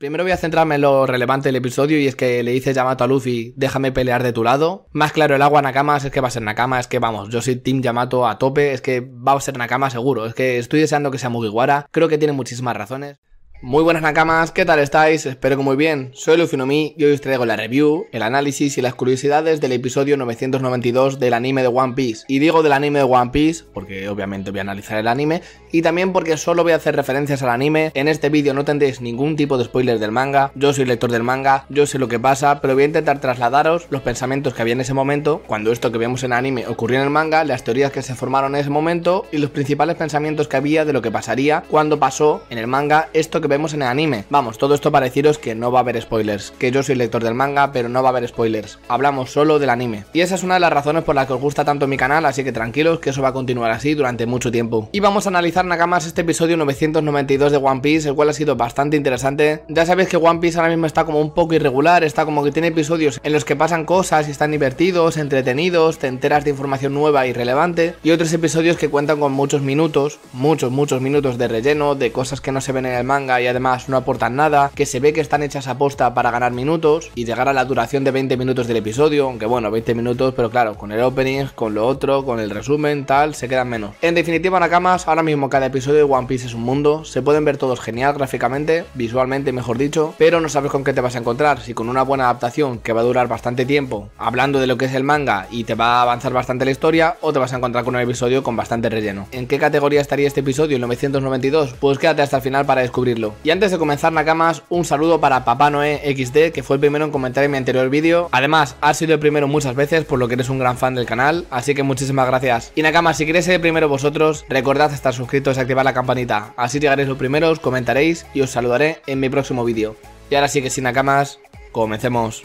Primero voy a centrarme en lo relevante del episodio y es que le dice Yamato a Luffy, déjame pelear de tu lado. Más claro el agua cama, es que va a ser cama, es que vamos, yo soy Team Yamato a tope, es que va a ser cama seguro, es que estoy deseando que sea Mugiwara, creo que tiene muchísimas razones. Muy buenas Nakamas, ¿qué tal estáis? Espero que muy bien. Soy Lufinomi y hoy os traigo la review, el análisis y las curiosidades del episodio 992 del anime de One Piece. Y digo del anime de One Piece porque obviamente voy a analizar el anime y también porque solo voy a hacer referencias al anime. En este vídeo no tendréis ningún tipo de spoiler del manga, yo soy lector del manga, yo sé lo que pasa, pero voy a intentar trasladaros los pensamientos que había en ese momento, cuando esto que vemos en anime ocurrió en el manga, las teorías que se formaron en ese momento y los principales pensamientos que había de lo que pasaría cuando pasó en el manga esto que vemos en el anime. Vamos, todo esto para deciros que no va a haber spoilers, que yo soy lector del manga, pero no va a haber spoilers. Hablamos solo del anime. Y esa es una de las razones por las que os gusta tanto mi canal, así que tranquilos que eso va a continuar así durante mucho tiempo. Y vamos a analizar Nakamas este episodio 992 de One Piece, el cual ha sido bastante interesante. Ya sabéis que One Piece ahora mismo está como un poco irregular, está como que tiene episodios en los que pasan cosas y están divertidos, entretenidos, te enteras de información nueva y relevante, y otros episodios que cuentan con muchos minutos, muchos, muchos minutos de relleno, de cosas que no se ven en el manga y además no aportan nada, que se ve que están hechas a posta para ganar minutos y llegar a la duración de 20 minutos del episodio, aunque bueno, 20 minutos, pero claro, con el opening, con lo otro, con el resumen, tal, se quedan menos. En definitiva, Nakamas, ahora mismo cada episodio de One Piece es un mundo, se pueden ver todos genial gráficamente, visualmente mejor dicho, pero no sabes con qué te vas a encontrar, si con una buena adaptación que va a durar bastante tiempo, hablando de lo que es el manga y te va a avanzar bastante la historia, o te vas a encontrar con un episodio con bastante relleno. ¿En qué categoría estaría este episodio, el 992? Pues quédate hasta el final para descubrirlo. Y antes de comenzar Nakamas, un saludo para Papá Noé XD, que fue el primero en comentar en mi anterior vídeo. Además, has sido el primero muchas veces, por lo que eres un gran fan del canal, así que muchísimas gracias. Y Nakamas, si queréis ser el primero vosotros, recordad estar suscritos y activar la campanita, así llegaréis los primeros, comentaréis y os saludaré en mi próximo vídeo. Y ahora sí que sin Nakamas, comencemos.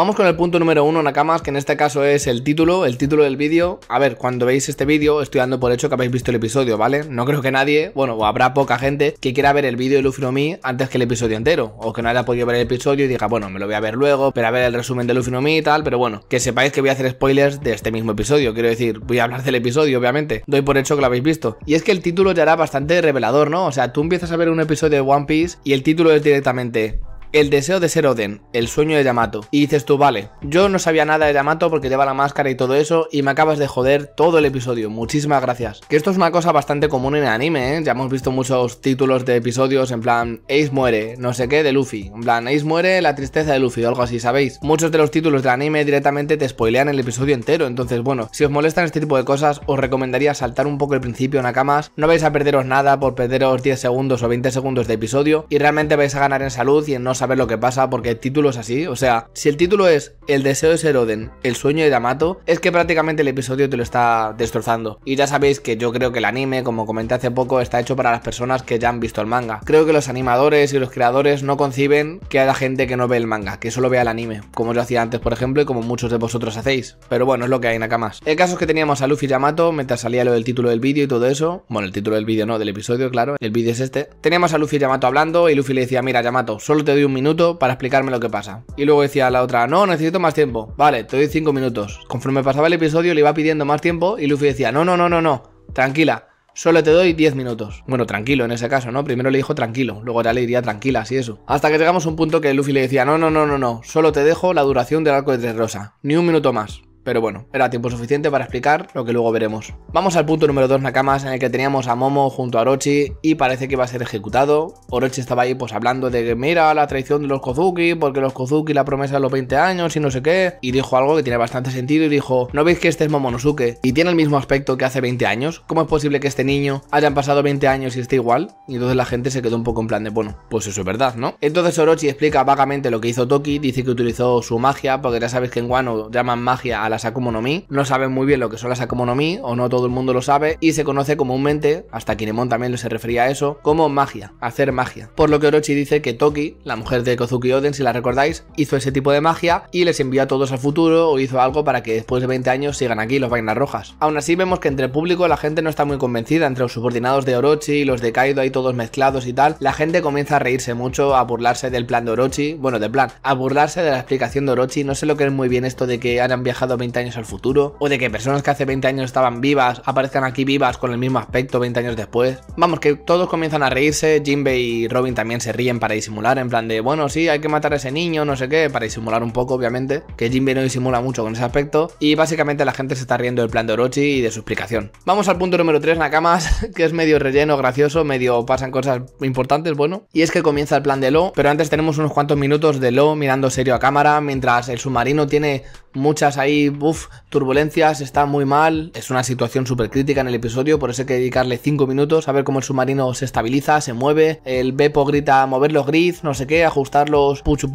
Vamos con el punto número uno, Nakamas, que en este caso es el título, el título del vídeo. A ver, cuando veis este vídeo, estoy dando por hecho que habéis visto el episodio, ¿vale? No creo que nadie, bueno, o habrá poca gente que quiera ver el vídeo de Luffy no Mi antes que el episodio entero, o que no haya podido ver el episodio y diga, bueno, me lo voy a ver luego, pero a ver el resumen de Luffy no Mi y tal, pero bueno, que sepáis que voy a hacer spoilers de este mismo episodio, quiero decir, voy a hablar del episodio, obviamente, doy por hecho que lo habéis visto. Y es que el título ya era bastante revelador, ¿no? O sea, tú empiezas a ver un episodio de One Piece y el título es directamente el deseo de ser Oden, el sueño de Yamato. Y dices tú, vale, yo no sabía nada de Yamato porque lleva la máscara y todo eso, y me acabas de joder todo el episodio. Muchísimas gracias. Que esto es una cosa bastante común en el anime, ¿eh? Ya hemos visto muchos títulos de episodios en plan, Ace muere, no sé qué, de Luffy. En plan, Ace muere, la tristeza de Luffy, o algo así, ¿sabéis? Muchos de los títulos del anime directamente te spoilean el episodio entero, entonces, bueno, si os molestan este tipo de cosas, os recomendaría saltar un poco el principio, en Nakamas. No vais a perderos nada por perderos 10 segundos o 20 segundos de episodio, y realmente vais a ganar en salud y en no saber lo que pasa porque el título es así. O sea, si el título es El deseo de ser Oden, el sueño de Yamato, es que prácticamente el episodio te lo está destrozando. Y ya sabéis que yo creo que el anime, como comenté hace poco, está hecho para las personas que ya han visto el manga. Creo que los animadores y los creadores no conciben que haya gente que no ve el manga, que solo vea el anime, como yo hacía antes, por ejemplo, y como muchos de vosotros hacéis. Pero bueno, es lo que hay, Nakamas. El caso es que teníamos a Luffy y Yamato mientras salía lo del título del vídeo y todo eso. Bueno, el título del vídeo no, del episodio, claro. El vídeo es este. Teníamos a Luffy y Yamato hablando y Luffy le decía, mira, Yamato, solo te doy un minuto para explicarme lo que pasa. Y luego decía la otra, no, necesito más tiempo. Vale, te doy cinco minutos. Conforme pasaba el episodio le iba pidiendo más tiempo y Luffy decía, no, no, no, no, no, tranquila. Solo te doy 10 minutos. Bueno, tranquilo en ese caso, ¿no? Primero le dijo tranquilo, luego ya le diría tranquila, así eso. Hasta que llegamos a un punto que Luffy le decía, no, no, no, no, no, solo te dejo la duración del arco de Tres Rosa. Ni un minuto más. Pero bueno, era tiempo suficiente para explicar lo que luego veremos. Vamos al punto número 2 Nakamas en el que teníamos a Momo junto a Orochi y parece que va a ser ejecutado. Orochi estaba ahí pues hablando de que mira la traición de los Kozuki porque los Kozuki la promesa de los 20 años y no sé qué. Y dijo algo que tiene bastante sentido y dijo, ¿no veis que este es Momonosuke y tiene el mismo aspecto que hace 20 años? ¿Cómo es posible que este niño hayan pasado 20 años y esté igual? Y entonces la gente se quedó un poco en plan de, bueno, pues eso es verdad, ¿no? Entonces Orochi explica vagamente lo que hizo Toki, dice que utilizó su magia porque ya sabéis que en Guano llaman magia a las Akumonomi, no saben muy bien lo que son las Akumonomi o no todo el mundo lo sabe, y se conoce comúnmente, hasta Kinemon también se refería a eso, como magia, hacer magia. Por lo que Orochi dice que Toki, la mujer de Kozuki Oden, si la recordáis, hizo ese tipo de magia y les envió a todos al futuro o hizo algo para que después de 20 años sigan aquí los vainas rojas. Aún así vemos que entre el público la gente no está muy convencida, entre los subordinados de Orochi, y los de Kaido ahí todos mezclados y tal, la gente comienza a reírse mucho, a burlarse del plan de Orochi, bueno, de plan, a burlarse de la explicación de Orochi, no sé lo que es muy bien esto de que hayan viajado 20 años al futuro, o de que personas que hace 20 años estaban vivas aparezcan aquí vivas con el mismo aspecto 20 años después. Vamos, que todos comienzan a reírse, Jinbei y Robin también se ríen para disimular, en plan de, bueno, sí, hay que matar a ese niño, no sé qué, para disimular un poco, obviamente, que Jinbei no disimula mucho con ese aspecto, y básicamente la gente se está riendo del plan de Orochi y de su explicación. Vamos al punto número 3, Nakamas, que es medio relleno, gracioso, medio pasan cosas importantes, bueno, y es que comienza el plan de Lo, pero antes tenemos unos cuantos minutos de Lo mirando serio a cámara, mientras el submarino tiene muchas ahí, uff, turbulencias, está muy mal, es una situación súper crítica en el episodio, por eso hay que dedicarle 5 minutos a ver cómo el submarino se estabiliza, se mueve, el Bepo grita mover los grids, no sé qué, ajustar los puchu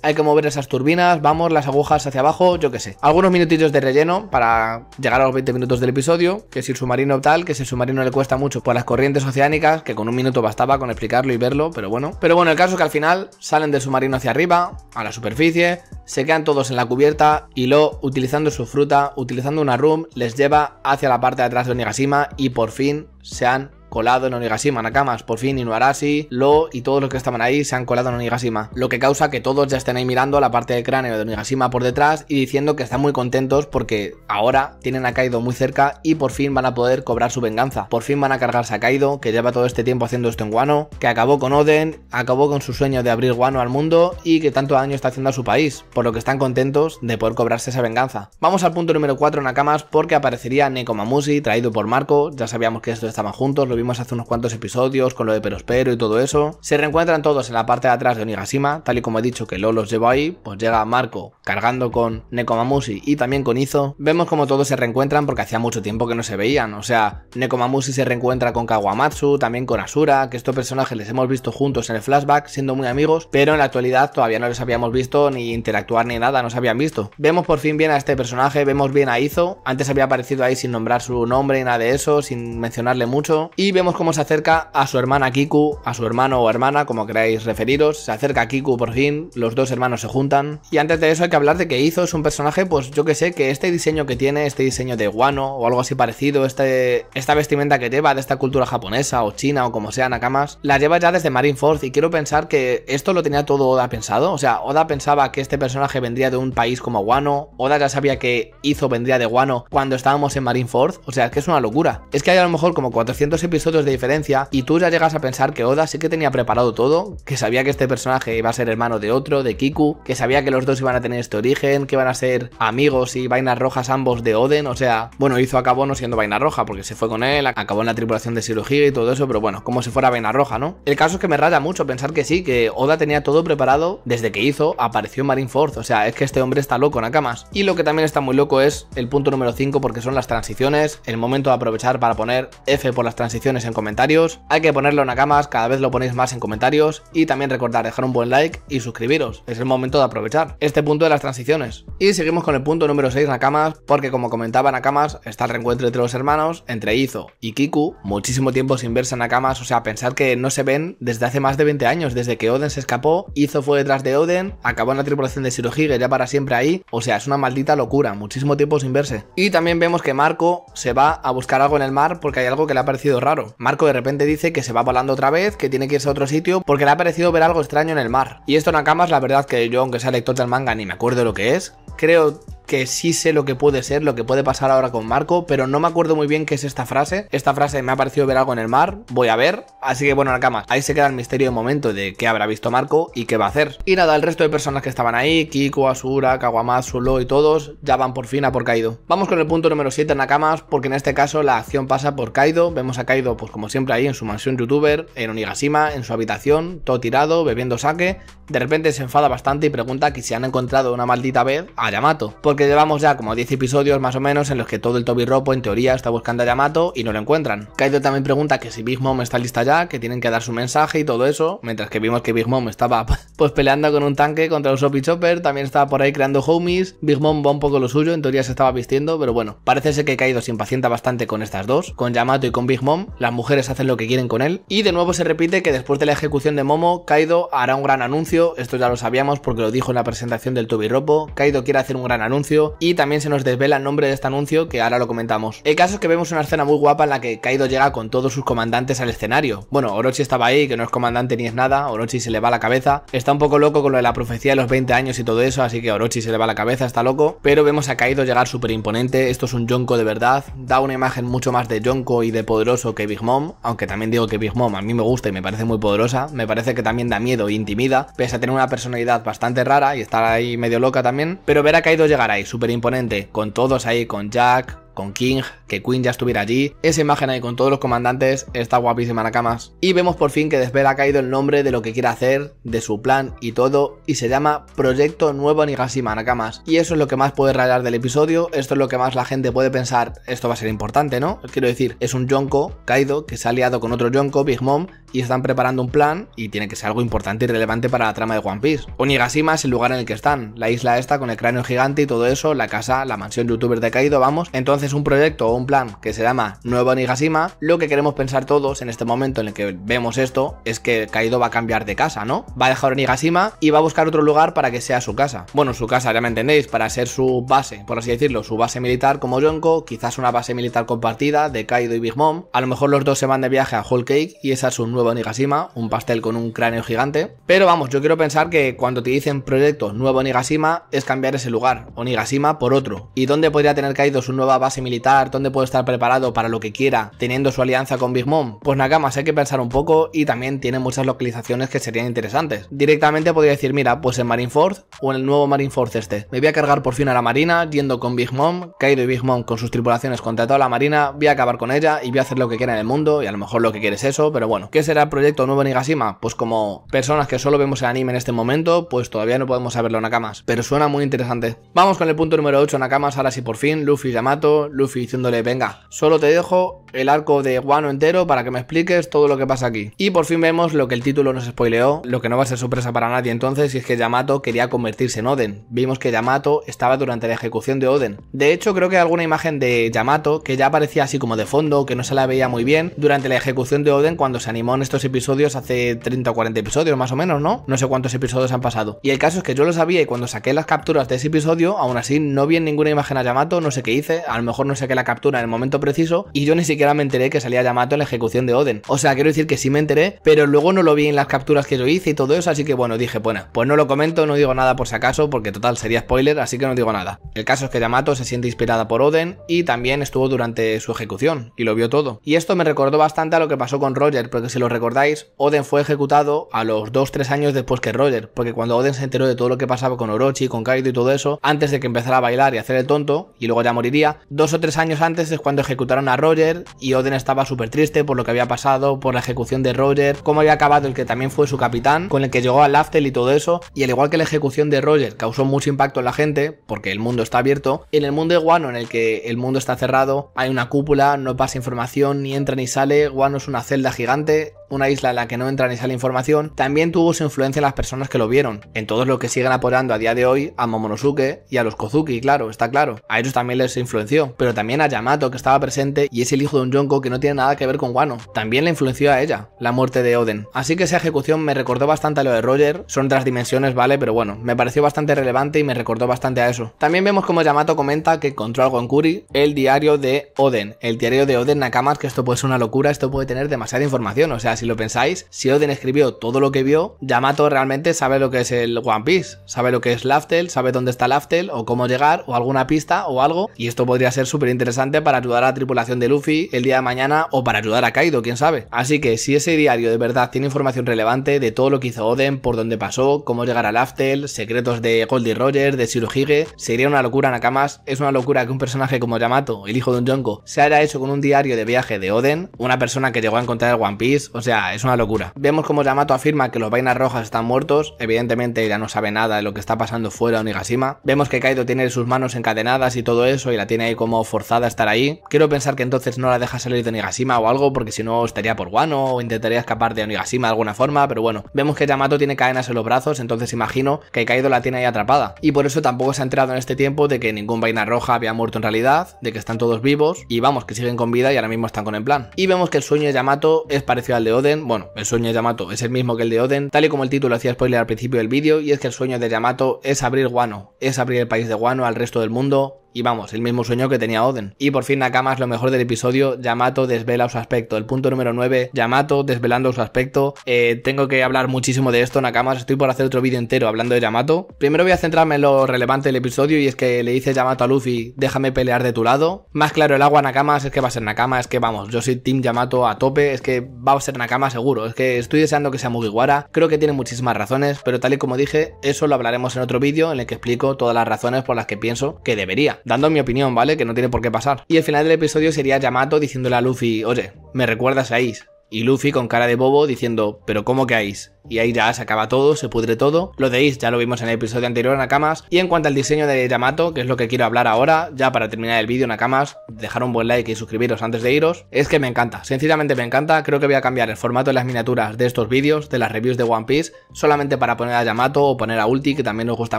hay que mover esas turbinas, vamos, las agujas hacia abajo, yo qué sé. Algunos minutitos de relleno para llegar a los 20 minutos del episodio, que si el submarino tal, que si el submarino le cuesta mucho por pues las corrientes oceánicas, que con un minuto bastaba con explicarlo y verlo, pero bueno. Pero bueno, el caso es que al final salen del submarino hacia arriba, a la superficie, se quedan todos en la cubierta, y Lo, utilizando su fruta, utilizando una room, les lleva hacia la parte de atrás de Onigashima y por fin se han colado en Onigashima, Nakamas, por fin Inuarashi, Lo y todos los que estaban ahí se han colado en Onigashima, lo que causa que todos ya estén ahí mirando a la parte del cráneo de Onigashima por detrás y diciendo que están muy contentos porque ahora tienen a Kaido muy cerca y por fin van a poder cobrar su venganza, por fin van a cargarse a Kaido, que lleva todo este tiempo haciendo esto en Guano, que acabó con Oden, acabó con su sueño de abrir Guano al mundo y que tanto daño está haciendo a su país, por lo que están contentos de poder cobrarse esa venganza. Vamos al punto número 4 Nakamas porque aparecería Nekomamushi traído por Marco, ya sabíamos que estos estaban juntos, lo vimos hace unos cuantos episodios con lo de Perospero y todo eso. Se reencuentran todos en la parte de atrás de Onigashima, tal y como he dicho que lo los lleva ahí, pues llega Marco cargando con Nekomamushi y también con Izo. Vemos como todos se reencuentran porque hacía mucho tiempo que no se veían, o sea, Nekomamushi se reencuentra con Kawamatsu, también con Asura, que estos personajes les hemos visto juntos en el flashback siendo muy amigos, pero en la actualidad todavía no les habíamos visto ni interactuar ni nada, no se habían visto. Vemos por fin bien a este personaje, vemos bien a Izo, antes había aparecido ahí sin nombrar su nombre ni nada de eso, sin mencionarle mucho, y y vemos cómo se acerca a su hermana Kiku, a su hermano o hermana, como queráis referiros. Se acerca a Kiku por fin, los dos hermanos se juntan. Y antes de eso hay que hablar de que hizo es un personaje, pues yo que sé, que este diseño que tiene, este diseño de guano o algo así parecido, este, esta vestimenta que lleva de esta cultura japonesa o china o como sea, Nakamas, la lleva ya desde Marineford y quiero pensar que esto lo tenía todo Oda pensado. O sea, Oda pensaba que este personaje vendría de un país como Guano. Oda ya sabía que Izo vendría de Guano cuando estábamos en Marineford. O sea, que es una locura. Es que hay a lo mejor como 400 episodios otros de diferencia y tú ya llegas a pensar que Oda sí que tenía preparado todo, que sabía que este personaje iba a ser hermano de otro, de Kiku, que sabía que los dos iban a tener este origen, que iban a ser amigos y vainas rojas ambos de Oden, o sea, bueno, hizo acabó no siendo vaina roja porque se fue con él, acabó en la tripulación de cirugía y todo eso, pero bueno, como si fuera vaina roja, ¿no? El caso es que me raya mucho pensar que sí, que Oda tenía todo preparado desde que hizo, apareció Marine Force o sea, es que este hombre está loco, Nakamas. Y lo que también está muy loco es el punto número 5 porque son las transiciones, el momento de aprovechar para poner F por las transiciones en comentarios. Hay que ponerlo en Nakamas, cada vez lo ponéis más en comentarios. Y también recordar dejar un buen like y suscribiros. Es el momento de aprovechar este punto de las transiciones. Y seguimos con el punto número 6 Nakamas, porque como comentaba Nakamas, está el reencuentro entre los hermanos, entre Izo y Kiku. Muchísimo tiempo sin verse Nakamas, o sea, pensar que no se ven desde hace más de 20 años, desde que Oden se escapó, Izo fue detrás de Oden, acabó en la tripulación de Shirohige ya para siempre ahí. O sea, es una maldita locura, muchísimo tiempo sin verse. Y también vemos que Marco se va a buscar algo en el mar porque hay algo que le ha parecido raro Marco de repente dice que se va volando otra vez, que tiene que irse a otro sitio porque le ha parecido ver algo extraño en el mar. Y esto Nakamas, la verdad que yo, aunque sea lector del manga, ni me acuerdo lo que es. Creo que sí sé lo que puede ser, lo que puede pasar ahora con Marco, pero no me acuerdo muy bien qué es esta frase. Esta frase me ha parecido ver algo en el mar, voy a ver. Así que bueno, Nakama, ahí se queda el misterio de momento de qué habrá visto Marco y qué va a hacer. Y nada, el resto de personas que estaban ahí, Kiko, Asura, Kawamatsu, Lo y todos, ya van por fin a por Kaido. Vamos con el punto número 7, Nakamas, porque en este caso la acción pasa por Kaido. Vemos a Kaido, pues como siempre, ahí en su mansión youtuber, en Onigashima, en su habitación, todo tirado, bebiendo sake. De repente se enfada bastante y pregunta que si han encontrado una maldita vez a Yamato que llevamos ya como 10 episodios más o menos en los que todo el Toby Ropo en teoría está buscando a Yamato y no lo encuentran. Kaido también pregunta que si Big Mom está lista ya, que tienen que dar su mensaje y todo eso, mientras que vimos que Big Mom estaba pues peleando con un tanque contra los Shopi Chopper, también estaba por ahí creando homies, Big Mom va un poco lo suyo, en teoría se estaba vistiendo, pero bueno, parece ser que Kaido se impacienta bastante con estas dos, con Yamato y con Big Mom, las mujeres hacen lo que quieren con él, y de nuevo se repite que después de la ejecución de Momo, Kaido hará un gran anuncio, esto ya lo sabíamos porque lo dijo en la presentación del Ropo Kaido quiere hacer un gran anuncio y también se nos desvela el nombre de este anuncio que ahora lo comentamos. El caso es que vemos una escena muy guapa en la que Kaido llega con todos sus comandantes al escenario. Bueno, Orochi estaba ahí, que no es comandante ni es nada, Orochi se le va la cabeza, está un poco loco con lo de la profecía de los 20 años y todo eso, así que Orochi se le va la cabeza, está loco, pero vemos a Kaido llegar súper imponente, esto es un Yonko de verdad, da una imagen mucho más de Yonko y de poderoso que Big Mom, aunque también digo que Big Mom a mí me gusta y me parece muy poderosa, me parece que también da miedo e intimida, pese a tener una personalidad bastante rara y estar ahí medio loca también, pero ver a Kaido llegar ahí súper imponente, con todos ahí, con Jack, con King, que Queen ya estuviera allí. Esa imagen ahí con todos los comandantes está guapísima, Nakamas. Y vemos por fin que desvela ha caído el nombre de lo que quiere hacer, de su plan y todo, y se llama Proyecto Nuevo Onigashima Nakamas. Y eso es lo que más puede rayar del episodio, esto es lo que más la gente puede pensar, esto va a ser importante, ¿no? Quiero decir, es un Yonko, Kaido, que se ha aliado con otro Yonko, Big Mom, y están preparando un plan y tiene que ser algo importante y relevante para la trama de One Piece. Onigashima es el lugar en el que están, la isla esta con el cráneo gigante y todo eso, la casa, la mansión youtuber de Kaido, vamos. Entonces un proyecto o un plan que se llama Nuevo Onigashima, lo que queremos pensar todos en este momento en el que vemos esto es que Kaido va a cambiar de casa, ¿no? Va a dejar Onigashima y va a buscar otro lugar para que sea su casa. Bueno, su casa, ya me entendéis, para ser su base, por así decirlo, su base militar como Yonko, quizás una base militar compartida de Kaido y Big Mom. A lo mejor los dos se van de viaje a Whole Cake y esa es su Nuevo Onigashima, un pastel con un cráneo gigante. Pero vamos, yo quiero pensar que cuando te dicen proyecto Nuevo Onigashima es cambiar ese lugar, Onigashima, por otro. ¿Y dónde podría tener Kaido su nueva base militar, donde puede estar preparado para lo que quiera, teniendo su alianza con Big Mom? Pues Nakamas hay que pensar un poco y también tiene muchas localizaciones que serían interesantes. Directamente podría decir, mira, pues en Marineford o en el nuevo Marineford este. Me voy a cargar por fin a la Marina, yendo con Big Mom, Kaido y Big Mom con sus tripulaciones contra toda la Marina, voy a acabar con ella y voy a hacer lo que quiera en el mundo y a lo mejor lo que quiere es eso, pero bueno. ¿Qué será el proyecto nuevo Nigashima? Pues como personas que solo vemos el anime en este momento, pues todavía no podemos saberlo Nakamas, pero suena muy interesante. Vamos con el punto número 8 Nakamas, ahora sí por fin, Luffy y Yamato, Luffy diciéndole, venga, solo te dejo el arco de Guano entero para que me expliques todo lo que pasa aquí. Y por fin vemos lo que el título nos spoileó, lo que no va a ser sorpresa para nadie entonces, y es que Yamato quería convertirse en Oden. Vimos que Yamato estaba durante la ejecución de Oden. De hecho, creo que hay alguna imagen de Yamato que ya aparecía así como de fondo, que no se la veía muy bien, durante la ejecución de Oden cuando se animó en estos episodios hace 30 o 40 episodios más o menos, ¿no? No sé cuántos episodios han pasado. Y el caso es que yo lo sabía y cuando saqué las capturas de ese episodio, aún así no vi en ninguna imagen a Yamato, no sé qué hice, a lo mejor no no saqué la captura en el momento preciso y yo ni siquiera me enteré que salía Yamato en la ejecución de Oden. O sea, quiero decir que sí me enteré, pero luego no lo vi en las capturas que yo hice y todo eso, así que bueno, dije, bueno, pues no lo comento, no digo nada por si acaso, porque total sería spoiler, así que no digo nada. El caso es que Yamato se siente inspirada por Oden y también estuvo durante su ejecución y lo vio todo. Y esto me recordó bastante a lo que pasó con Roger, porque si lo recordáis, Oden fue ejecutado a los 2-3 años después que Roger, porque cuando Oden se enteró de todo lo que pasaba con Orochi, con Kaido y todo eso, antes de que empezara a bailar y hacer el tonto, y luego ya moriría, dos o tres años antes es cuando ejecutaron a Roger y Oden estaba súper triste por lo que había pasado, por la ejecución de Roger, cómo había acabado el que también fue su capitán, con el que llegó a Laftel y todo eso. Y al igual que la ejecución de Roger causó mucho impacto en la gente, porque el mundo está abierto, en el mundo de Guano, en el que el mundo está cerrado, hay una cúpula, no pasa información, ni entra ni sale, Guano es una celda gigante, una isla en la que no entra ni sale información, también tuvo su influencia en las personas que lo vieron, en todos los que siguen apoyando a día de hoy a Momonosuke y a los Kozuki, claro, está claro. A ellos también les influenció, pero también a Yamato que estaba presente y es el hijo de un Yonko que no tiene nada que ver con Wano. También le influenció a ella, la muerte de Oden. Así que esa ejecución me recordó bastante a lo de Roger, son otras dimensiones, vale, pero bueno, me pareció bastante relevante y me recordó bastante a eso. También vemos como Yamato comenta que encontró algo en Kuri, el diario de Oden, el diario de Oden Nakamas, que esto puede ser una locura, esto puede tener demasiada información, o sea, si lo pensáis, si Oden escribió todo lo que vio, Yamato realmente sabe lo que es el One Piece, sabe lo que es Laftel, sabe dónde está Laftel o cómo llegar o alguna pista o algo. Y esto podría ser súper interesante para ayudar a la tripulación de Luffy el día de mañana o para ayudar a Kaido, quién sabe. Así que si ese diario de verdad tiene información relevante de todo lo que hizo Oden, por dónde pasó, cómo llegar a Laftel, secretos de Goldie Roger, de Shirohige, sería una locura Nakamas, es una locura que un personaje como Yamato, el hijo de un Yonko, se haya hecho con un diario de viaje de Oden, una persona que llegó a encontrar el One Piece, o sea, es una locura. Vemos como Yamato afirma que los vainas rojas están muertos, evidentemente ella no sabe nada de lo que está pasando fuera de Onigashima. Vemos que Kaido tiene sus manos encadenadas y todo eso y la tiene ahí como forzada a estar ahí. Quiero pensar que entonces no la deja salir de Onigashima o algo porque si no estaría por Guano o intentaría escapar de Onigashima de alguna forma, pero bueno, vemos que Yamato tiene cadenas en los brazos, entonces imagino que Kaido la tiene ahí atrapada. Y por eso tampoco se ha enterado en este tiempo de que ningún vaina roja había muerto en realidad, de que están todos vivos y vamos, que siguen con vida y ahora mismo están con el plan. Y vemos que el sueño de Yamato es parecido al de bueno, el sueño de Yamato es el mismo que el de Oden, tal y como el título hacía spoiler al principio del vídeo, y es que el sueño de Yamato es abrir Guano, es abrir el país de Guano al resto del mundo, y vamos, el mismo sueño que tenía Oden. Y por fin Nakama es lo mejor del episodio, Yamato desvela su aspecto. El punto número 9, Yamato desvelando su aspecto. Eh, tengo que hablar muchísimo de esto, Nakama, estoy por hacer otro vídeo entero hablando de Yamato. Primero voy a centrarme en lo relevante del episodio y es que le dice Yamato a Luffy, déjame pelear de tu lado. Más claro el agua Nakamas es que va a ser Nakama, es que vamos, yo soy Team Yamato a tope, es que va a ser Nakama seguro, es que estoy deseando que sea Mugiwara, creo que tiene muchísimas razones, pero tal y como dije, eso lo hablaremos en otro vídeo en el que explico todas las razones por las que pienso que debería dando mi opinión, ¿vale? Que no tiene por qué pasar. Y el final del episodio sería Yamato diciéndole a Luffy, oye, me recuerdas a Ace. Y Luffy con cara de bobo diciendo, ¿pero cómo que Y ahí ya se acaba todo, se pudre todo. Lo de ya lo vimos en el episodio anterior, Nakamas. Y en cuanto al diseño de Yamato, que es lo que quiero hablar ahora, ya para terminar el vídeo, Nakamas, dejar un buen like y suscribiros antes de iros, es que me encanta, sencillamente me encanta. Creo que voy a cambiar el formato de las miniaturas de estos vídeos, de las reviews de One Piece, solamente para poner a Yamato o poner a Ulti, que también nos gusta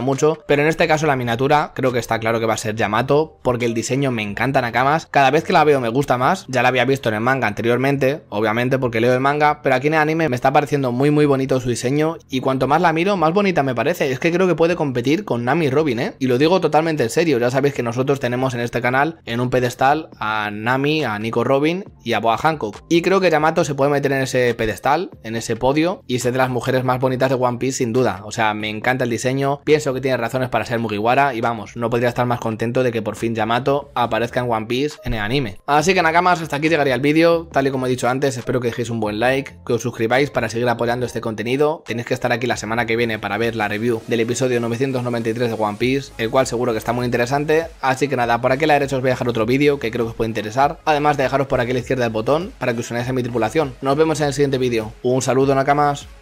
mucho. Pero en este caso la miniatura creo que está claro que va a ser Yamato, porque el diseño me encanta, Nakamas. Cada vez que la veo me gusta más, ya la había visto en el manga anteriormente, obviamente porque leo el manga, pero aquí en el anime me está pareciendo muy muy bonito su diseño y cuanto más la miro, más bonita me parece. Es que creo que puede competir con Nami Robin, ¿eh? Y lo digo totalmente en serio, ya sabéis que nosotros tenemos en este canal en un pedestal a Nami, a Nico Robin y a Boa Hancock. Y creo que Yamato se puede meter en ese pedestal, en ese podio y ser de las mujeres más bonitas de One Piece sin duda. O sea, me encanta el diseño, pienso que tiene razones para ser Mugiwara y vamos, no podría estar más contento de que por fin Yamato aparezca en One Piece en el anime. Así que Nakamas, hasta aquí llegaría el vídeo, tal y como he dicho antes, espero que dejéis un buen like, que os suscribáis para seguir apoyando este contenido. Tenéis que estar aquí la semana que viene para ver la review del episodio 993 de One Piece, el cual seguro que está muy interesante. Así que nada, por aquí a la derecha os voy a dejar otro vídeo que creo que os puede interesar. Además de dejaros por aquí a la izquierda el botón para que os unáis a mi tripulación. Nos vemos en el siguiente vídeo. Un saludo, Nakamas.